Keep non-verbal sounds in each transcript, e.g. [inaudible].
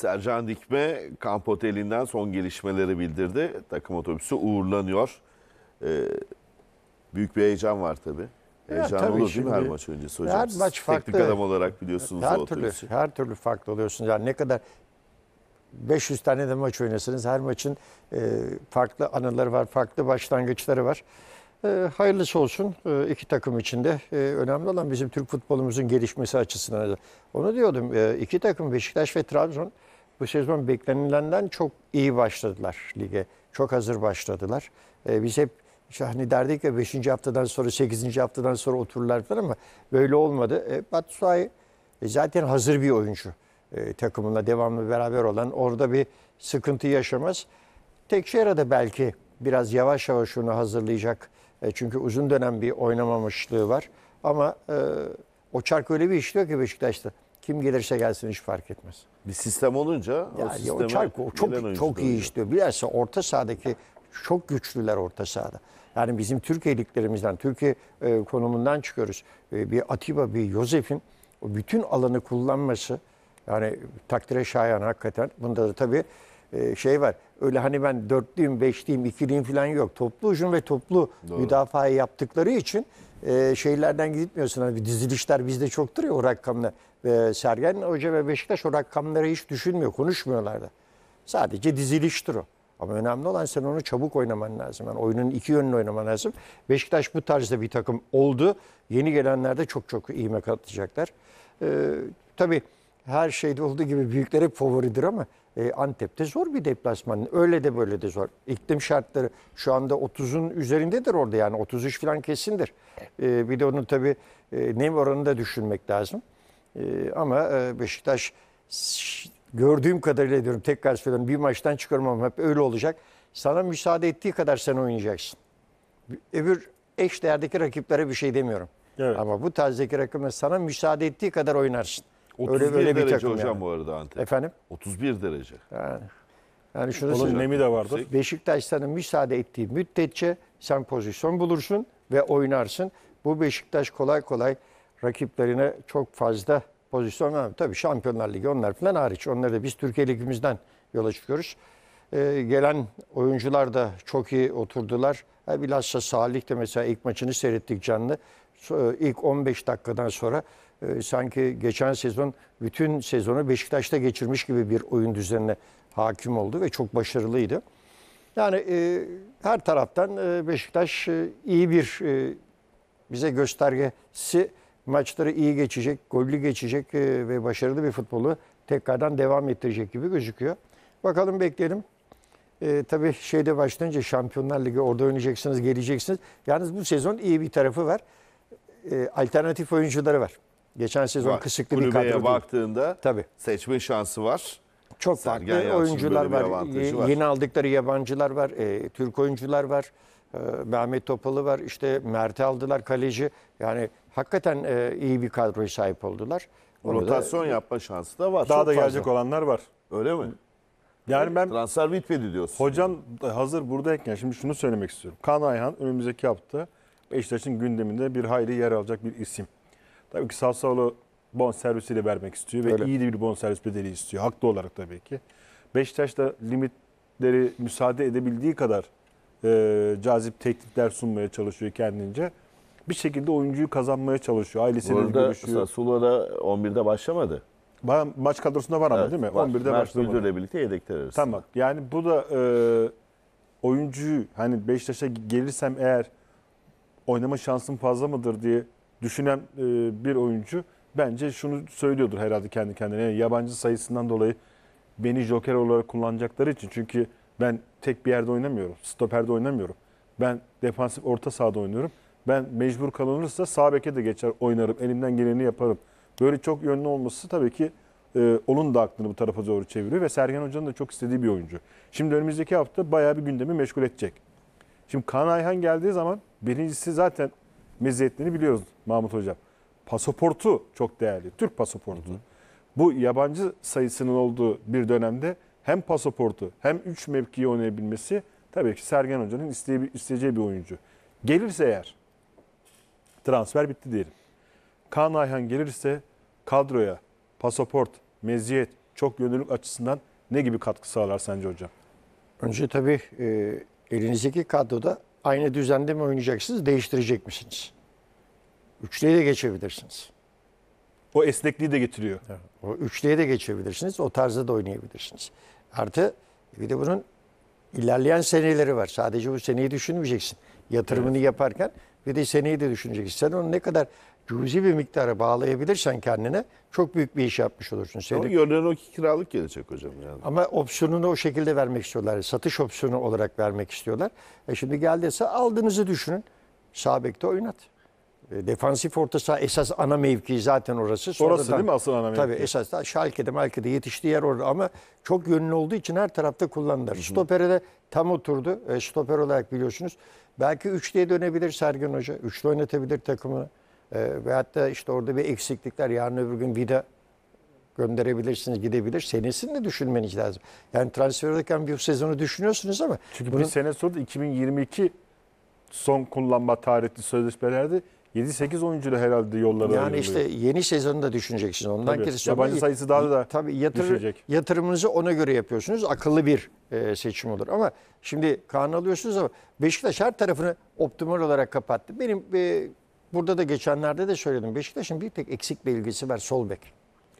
Sercan Dikme kamp otelinden son gelişmeleri bildirdi. Takım otobüsü uğurlanıyor. Ee, büyük bir heyecan var tabii. Heyecan ya, olur değil mi her maç öncesi hocam? Her maç farklı. Teknik adam olarak biliyorsunuz her o türlü, otobüsü. Her türlü farklı oluyorsunuz. Yani ne kadar 500 tane de maç oynasınız. Her maçın e, farklı anıları var, farklı başlangıçları var. E, hayırlısı olsun e, iki takım içinde. E, önemli olan bizim Türk futbolumuzun gelişmesi açısından. Onu diyordum e, iki takım Beşiktaş ve Trabzon bu sezon beklenilenden çok iyi başladılar lige. Çok hazır başladılar. E, biz hep işte hani derdik ya 5. haftadan sonra 8. haftadan sonra otururlar falan ama böyle olmadı. E, Batshuayi e, zaten hazır bir oyuncu. E, ee, takımınla devamlı beraber olan orada bir sıkıntı yaşamaz. Tekşehir'e de belki biraz yavaş yavaş onu hazırlayacak. E, çünkü uzun dönem bir oynamamışlığı var. Ama e, o çark öyle bir işliyor ki Beşiktaş'ta. Kim gelirse gelsin hiç fark etmez. Bir sistem olunca o Yani sisteme o Çayko gelen çok çok iyi oynuyor. işliyor. Bilhassa orta sahadaki çok güçlüler orta sahada. Yani bizim Türkiye liglerimizden, Türkiye e, konumundan çıkıyoruz. E, bir Atiba, bir Yosef'in o bütün alanı kullanması yani takdire şayan hakikaten. Bunda da tabii e, şey var. Öyle hani ben dörtlüyüm, beşliyim, ikiliyim falan yok. Toplu ucun ve toplu müdafaa yaptıkları için e, şeylerden gitmiyorsun. Hani dizilişler bizde çoktur ya o rakamlar. E, ee, Sergen Hoca ve Beşiktaş o rakamları hiç düşünmüyor, konuşmuyorlar da. Sadece diziliştir o. Ama önemli olan sen onu çabuk oynaman lazım. Yani oyunun iki yönünü oynaman lazım. Beşiktaş bu tarzda bir takım oldu. Yeni gelenler de çok çok iğme katlayacaklar. Ee, tabii her şeyde olduğu gibi büyükler hep favoridir ama e, Antep'te zor bir deplasman. Öyle de böyle de zor. İklim şartları şu anda 30'un üzerindedir orada yani 33 falan kesindir. E, bir de onun tabii e, nem oranını da düşünmek lazım. E, ama Beşiktaş gördüğüm kadarıyla diyorum tekrar söylüyorum bir maçtan çıkarmam hep öyle olacak. Sana müsaade ettiği kadar sen oynayacaksın. Öbür eş değerdeki rakiplere bir şey demiyorum. Evet. Ama bu tarzdaki rakibe sana müsaade ettiği kadar oynarsın. Öyle böyle bir derece takım hocam yani. bu arada Antep. Efendim? 31 derece. Yani. Yani şunu Olacak. nemi de vardır. Beşiktaş sana müsaade ettiği müddetçe sen pozisyon bulursun ve oynarsın. Bu Beşiktaş kolay kolay rakiplerine çok fazla pozisyon vermiyor. Tabii Şampiyonlar Ligi onlar falan hariç. Onları da biz Türkiye Ligimizden yola çıkıyoruz. Ee, gelen oyuncular da çok iyi oturdular. Ha, bilhassa Salih de mesela ilk maçını seyrettik canlı. İlk 15 dakikadan sonra ee, sanki geçen sezon bütün sezonu Beşiktaş'ta geçirmiş gibi bir oyun düzenine hakim oldu ve çok başarılıydı. Yani e, her taraftan e, Beşiktaş e, iyi bir e, bize göstergesi maçları iyi geçecek, gollü geçecek e, ve başarılı bir futbolu tekrardan devam ettirecek gibi gözüküyor. Bakalım bekleyelim. E, tabii şeyde başlayınca Şampiyonlar Ligi orada oynayacaksınız, geleceksiniz. Yalnız bu sezon iyi bir tarafı var. E, alternatif oyuncuları var. Geçen sezon var. kısıklı Kulübeye bir kadro değil. baktığında Tabii. seçmen şansı var. Çok farklı Yalçın oyuncular var. var. Yeni aldıkları yabancılar var. E, Türk oyuncular var. E, Mehmet Topalı var. İşte Mert'i aldılar kaleci. Yani hakikaten e, iyi bir kadroya sahip oldular. Onu Rotasyon da, yapma şansı da var. Daha Çok da fazla. gelecek olanlar var. Öyle mi? Yani ben transfer bitmedi diyorsun. Hocam hazır buradayken şimdi şunu söylemek istiyorum. Kan Ayhan önümüzdeki hafta Beşiktaş'ın gündeminde bir hayli yer alacak bir isim. Tabii ki Sassuolo bon servisiyle vermek istiyor ve Öyle. iyi bir bon servis bedeli istiyor. Haklı olarak tabii ki. Beşiktaş da limitleri müsaade edebildiği kadar e, cazip teklifler sunmaya çalışıyor kendince. Bir şekilde oyuncuyu kazanmaya çalışıyor. Ailesiyle Burada görüşüyor. da 11'de başlamadı. Ba maç kadrosunda var ama evet, değil mi? Var. 11'de Mert başlamadı. Müdür'le birlikte yedekler arasında. Tamam. Yani bu da e, oyuncuyu hani Beşiktaş'a gelirsem eğer oynama şansım fazla mıdır diye düşünen e, bir oyuncu bence şunu söylüyordur herhalde kendi kendine. Yani yabancı sayısından dolayı beni joker olarak kullanacakları için. Çünkü ben tek bir yerde oynamıyorum. Stoperde oynamıyorum. Ben defansif orta sahada oynuyorum. Ben mecbur kalınırsa sağ beke de geçer oynarım. Elimden geleni yaparım. Böyle çok yönlü olması tabii ki e, onun da aklını bu tarafa doğru çeviriyor. Ve Sergen Hoca'nın da çok istediği bir oyuncu. Şimdi önümüzdeki hafta bayağı bir gündemi meşgul edecek. Şimdi Kaan Ayhan geldiği zaman birincisi zaten meziyetlerini biliyoruz Mahmut Hocam. Pasaportu çok değerli. Türk pasaportu. Hı hı. Bu yabancı sayısının olduğu bir dönemde hem pasaportu hem 3 mevkiyi oynayabilmesi tabii ki Sergen Hoca'nın isteyeceği bir oyuncu. Gelirse eğer transfer bitti diyelim. Kaan Ayhan gelirse kadroya pasaport, meziyet, çok yönlülük açısından ne gibi katkı sağlar sence hocam? Önce tabii e, elinizdeki kadroda aynı düzende mi oynayacaksınız, değiştirecek misiniz? Üçlüye de geçebilirsiniz. O esnekliği de getiriyor. O üçlüye de geçebilirsiniz, o tarzda da oynayabilirsiniz. Artı bir de bunun ilerleyen seneleri var. Sadece bu seneyi düşünmeyeceksin. Yatırımını evet. yaparken bir de seneyi de düşüneceksin. Sen onu ne kadar cüzi bir miktarı bağlayabilirsen kendine çok büyük bir iş yapmış olursun. Ama Seyret- yönden o kiralık gelecek hocam yani. Ama opsiyonunu o şekilde vermek istiyorlar. Satış opsiyonu olarak vermek istiyorlar. E şimdi geldiyse aldığınızı düşünün. Sağ oynat. E, defansif orta saha esas ana mevki zaten orası. Orası değil mi asıl ana mevki? Tabii esas da Schalke'de Malke'de yetiştiği yer orada ama çok yönlü olduğu için her tarafta kullanılır. Stopere de tam oturdu. E, stoper olarak biliyorsunuz. Belki üçlüye dönebilir Sergen Hoca. Üçlü oynatabilir takımını. E, ve hatta işte orada bir eksiklikler yarın öbür gün vida gönderebilirsiniz, gidebilir. Senesini de düşünmeniz lazım. Yani transfer ederken bir sezonu düşünüyorsunuz ama. Çünkü bunun... bir sene sonra 2022 son kullanma tarihli sözleşmelerde 7-8 oyuncuyla herhalde yolları Yani ayrılıyor. işte yeni sezonu da düşüneceksiniz. Ondan tabii. Sonra Yabancı sayısı daha da tabii yatır, düşecek. Yatırımınızı ona göre yapıyorsunuz. Akıllı bir e, seçim olur. Ama şimdi Kaan'ı alıyorsunuz ama Beşiktaş her tarafını optimal olarak kapattı. Benim e, Burada da geçenlerde de söyledim. Beşiktaş'ın bir tek eksik belgesi var sol bek.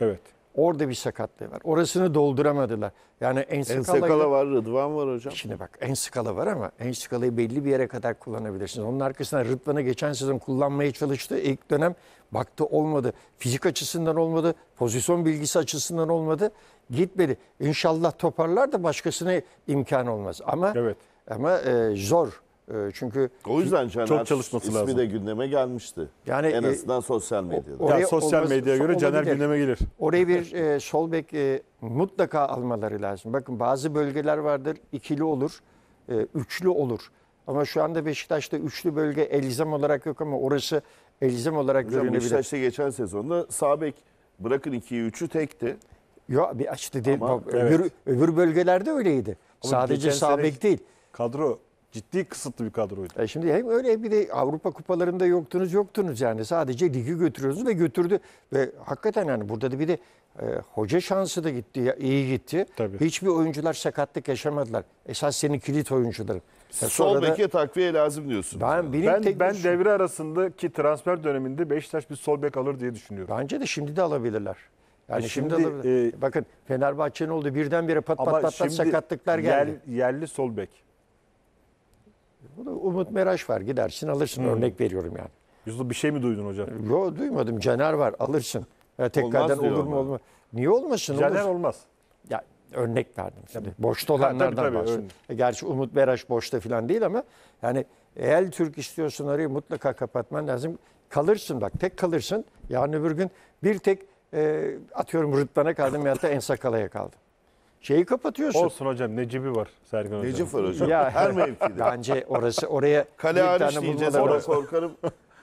Evet. Orada bir sakatlığı var. Orasını dolduramadılar. Yani en skala var, Rıdvan var hocam. Şimdi bak en skala var ama en skalayı belli bir yere kadar kullanabilirsiniz. Onun arkasına Rıdvan'ı geçen sezon kullanmaya çalıştı. İlk dönem baktı olmadı. Fizik açısından olmadı. Pozisyon bilgisi açısından olmadı. Gitmedi. İnşallah toparlar da başkasına imkan olmaz. Ama evet. ama e, zor. Ee, çünkü o yüzden Caner çok çalışması ismi lazım. de gündeme gelmişti. Yani en e, azından e, sosyal medyada. Oraya, yani sosyal olması, medyaya göre Caner olabilir. gündeme gelir. Oraya bir e, sol bek e, mutlaka almaları lazım. Bakın bazı bölgeler vardır ikili olur, e, üçlü olur. Ama şu anda Beşiktaş'ta üçlü bölge elzem olarak yok ama orası elzem olarak Hocam, görünebilir. Beşiktaş'ta geçen sezonda sağ bek bırakın 2'yi üçü tekti. Yok bir açtı değil. Ama, bak, evet. öbür bölgelerde öyleydi. Ama Sadece sağ bek değil. Kadro ciddi kısıtlı bir kadroydu. E şimdi hem öyle hem bir de Avrupa kupalarında yoktunuz yoktunuz yani sadece ligi götürüyorsunuz ve götürdü ve hakikaten yani burada da bir de e, hoca şansı da gitti iyi gitti. Tabii. Hiçbir oyuncular sakatlık yaşamadılar. Esas senin kilit oyuncuların. E Sol beke takviye lazım diyorsun. Ben, benim ben, tek ben düşün... devre arasındaki transfer döneminde Beşiktaş bir sol bek alır diye düşünüyorum. Bence de şimdi de alabilirler. Yani e şimdi, şimdi e, bakın Fenerbahçe'nin oldu birdenbire pat pat pat, pat sakatlıklar geldi. Yer, yerli sol bek. Bu da Umut Meraş var gidersin alırsın hmm. örnek veriyorum yani. Yüzde bir şey mi duydun hocam? Yo duymadım. Caner var alırsın. Ya tekrardan olur mu olmaz. Niye olmasın? Caner olur. olmaz. Ya örnek verdim şimdi Tabii. Boşta olanlardan bahsediyorum. E, gerçi Umut Meraş boşta falan değil ama yani eğer Türk istiyorsun orayı mutlaka kapatman lazım. Kalırsın bak tek kalırsın. Yarın öbür gün bir tek e, atıyorum Rıdvan'a kaldım ya da Ensakala'ya kaldım şeyi kapatıyorsun. Olsun hocam Necibi var Sergen hocam. Necip var [laughs] hocam. Ya, Her mevkide. Bence orası oraya Kale bir hariç tane diyeceğiz bulmaları- ona korkarım.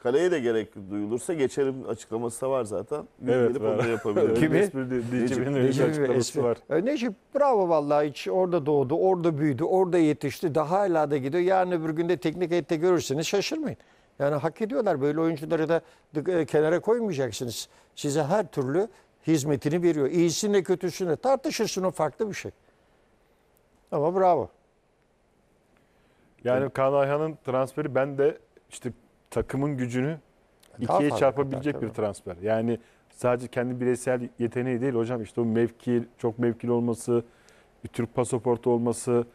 Kaleye de gerek duyulursa geçerim açıklaması da var zaten. Evet, Gelip onu yapabilirim. [laughs] Kimi? Necip'in öyle bir Necip açıklaması espri. var. E, Necip bravo vallahi hiç orada doğdu, orada büyüdü, orada yetişti. Daha hala da gidiyor. Yarın öbür günde teknik heyette görürseniz şaşırmayın. Yani hak ediyorlar. Böyle oyuncuları da e, kenara koymayacaksınız. Size her türlü hizmetini veriyor. İyisine kötüsünü tartışırsın o farklı bir şey. Ama bravo. Yani Kaan Ayhan'ın transferi ben de işte takımın gücünü Daha ikiye çarpabilecek kadar, bir transfer. Yani sadece kendi bireysel yeteneği değil hocam işte o mevki, çok mevkili olması, bir Türk pasaportu olması,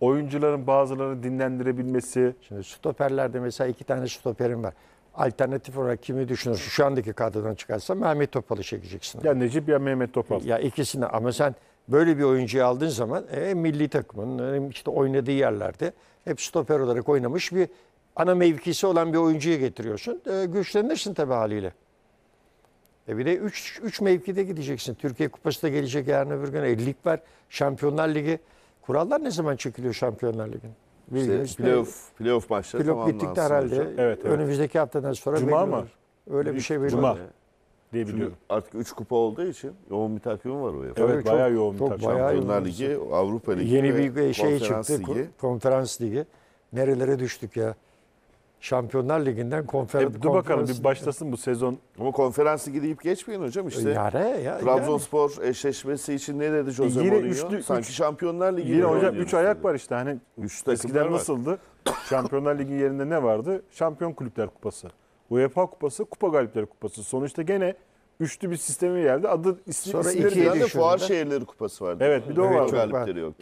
oyuncuların bazılarını dinlendirebilmesi. Şimdi stoperlerde mesela iki tane stoperim var alternatif olarak kimi düşünürsün? Şu andaki kadrodan çıkarsa Mehmet Topal'ı çekeceksin. Ya Necip ya Mehmet Topal. Ya ikisini ama sen böyle bir oyuncuyu aldığın zaman e, milli takımın e, işte oynadığı yerlerde hep stoper olarak oynamış bir ana mevkisi olan bir oyuncuyu getiriyorsun. E, güçlenirsin tabii haliyle. E bir de 3 mevkide gideceksin. Türkiye Kupası da gelecek yarın öbür gün. E, lig var. Şampiyonlar Ligi. Kurallar ne zaman çekiliyor Şampiyonlar Ligi'nin? İşte Bilgiler. playoff, playoff maçları Pilot bittikti herhalde. Evet, evet. Önümüzdeki haftadan sonra Cuma mı? Öyle bir şey belli Cuma. olur. diye Çünkü artık 3 kupa olduğu için yoğun bir takvim var o ya. Evet, çok- bayağı yoğun bir takvim. takım. bayağı Şampiyonlar Ligi, Avrupa Ligi Yeni bir şey çıktı. Ligi. ko- Konferans ligi. Nerelere düştük ya. Şampiyonlar Ligi'nden konferans. E, dur bakalım bir başlasın bu sezon. Ama konferansı gidip geçmeyin hocam işte. E, yani, ya, Trabzonspor yani. eşleşmesi için ne dedi Jose e, yine Mourinho? Üçlü, Sanki üç, Şampiyonlar Ligi. Yine hocam 3 ayak var işte. Hani üç eskiden var. nasıldı? Şampiyonlar Ligi yerinde ne vardı? Şampiyon Kulüpler Kupası. UEFA Kupası, Kupa Galipleri Kupası. Sonuçta gene üçlü bir sisteme geldi. Adı isim, Sonra isimleri ikiye de fuar şehirleri kupası vardı. Evet bir de o evet, var. Galipleri yok.